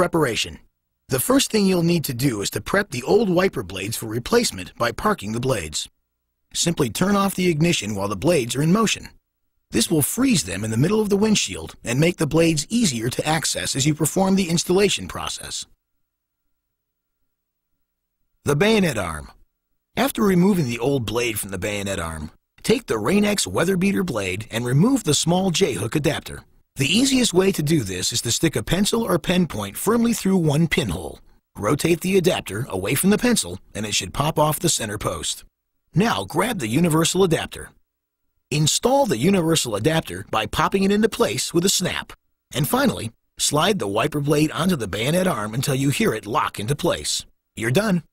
preparation. The first thing you'll need to do is to prep the old wiper blades for replacement by parking the blades. Simply turn off the ignition while the blades are in motion. This will freeze them in the middle of the windshield and make the blades easier to access as you perform the installation process. The bayonet arm. After removing the old blade from the bayonet arm, take the Rain-X weather beater blade and remove the small J-hook adapter. The easiest way to do this is to stick a pencil or pen point firmly through one pinhole. Rotate the adapter away from the pencil and it should pop off the center post. Now grab the universal adapter. Install the universal adapter by popping it into place with a snap. And finally, slide the wiper blade onto the bayonet arm until you hear it lock into place. You're done.